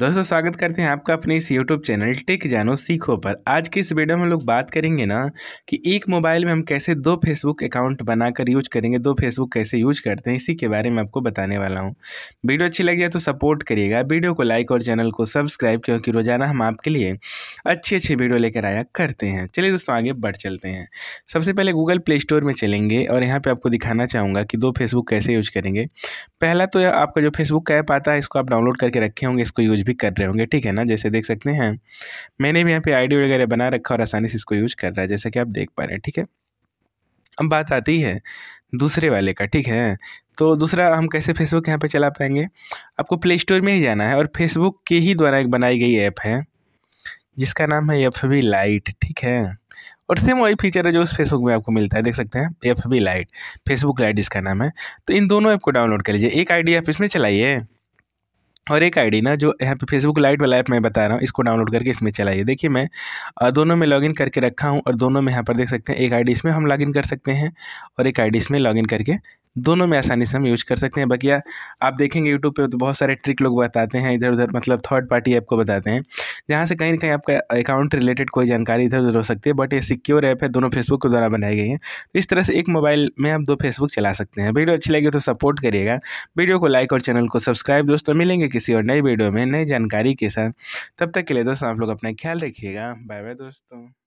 दोस्तों स्वागत करते हैं आपका अपने इस यूट्यूब चैनल टेक जानो सीखो पर आज की इस वीडियो में हम लोग बात करेंगे ना कि एक मोबाइल में हम कैसे दो फेसबुक अकाउंट बनाकर यूज करेंगे दो फेसबुक कैसे यूज करते हैं इसी के बारे में आपको बताने वाला हूँ वीडियो अच्छी लगी है तो सपोर्ट करिएगा वीडियो को लाइक और चैनल को सब्सक्राइब क्योंकि रोजाना हम आपके लिए अच्छी अच्छी वीडियो लेकर आया करते हैं चलिए दोस्तों आगे बढ़ चलते हैं सबसे पहले गूगल प्ले स्टोर में चलेंगे और यहाँ पर आपको दिखाना चाहूँगा कि दो फेसबुक कैसे यूज करेंगे पहला तो आपका जो फेसबुक ऐप आता है इसको आप डाउनलोड करके रखे होंगे इसको यूज भी कर रहे होंगे ठीक है ना जैसे देख सकते हैं मैंने भी यहाँ पे आईडी वगैरह बना रखा और आसानी से इसको यूज कर रहा है जैसा कि आप देख पा रहे हैं ठीक है अब बात आती है दूसरे वाले का ठीक है तो दूसरा हम कैसे फेसबुक यहाँ पर चला पाएंगे आपको प्ले स्टोर में ही जाना है और फेसबुक के ही द्वारा एक बनाई गई ऐप है जिसका नाम है एफ बी लाइट ठीक है और सेम वही फीचर है जो उस फेसबुक में आपको मिलता है देख सकते हैं F B lite Facebook lite जिसका नाम है तो इन दोनों ऐप को डाउनलोड कर लीजिए एक आईडी आप इसमें चलाइए और एक आईडी ना जो यहाँ पे फेसबुक लाइट वाला ऐप मैं बता रहा हूँ इसको डाउनलोड करके इसमें चलाइए देखिए मैं दोनों में लॉगिन करके रखा हूँ और दोनों में यहाँ पर देख सकते हैं एक आईडी इसमें हम लॉगिन कर सकते हैं और एक आईडी इसमें लॉगिन करके दोनों में आसानी से हम यूज कर सकते हैं बकिया आप देखेंगे यूट्यूब पे तो बहुत सारे ट्रिक लोग बताते हैं इधर उधर मतलब थर्ड पार्टी ऐप को बताते हैं जहाँ से कहीं ना कहीं आपका अकाउंट रिलेटेड कोई जानकारी इधर उधर हो सकती है बट ये सिक्योर ऐप है दोनों फेसबुक के द्वारा बनाई गई है तो इस तरह से एक मोबाइल में आप दो फेसबुक चला सकते हैं वीडियो अच्छी लगी तो सपोर्ट करिएगा वीडियो को लाइक और चैनल को सब्सक्राइब दोस्तों मिलेंगे किसी और नई वीडियो में नई जानकारी के साथ तब तक के लिए दोस्तों आप लोग अपना ख्याल रखिएगा बाय बाय दोस्तों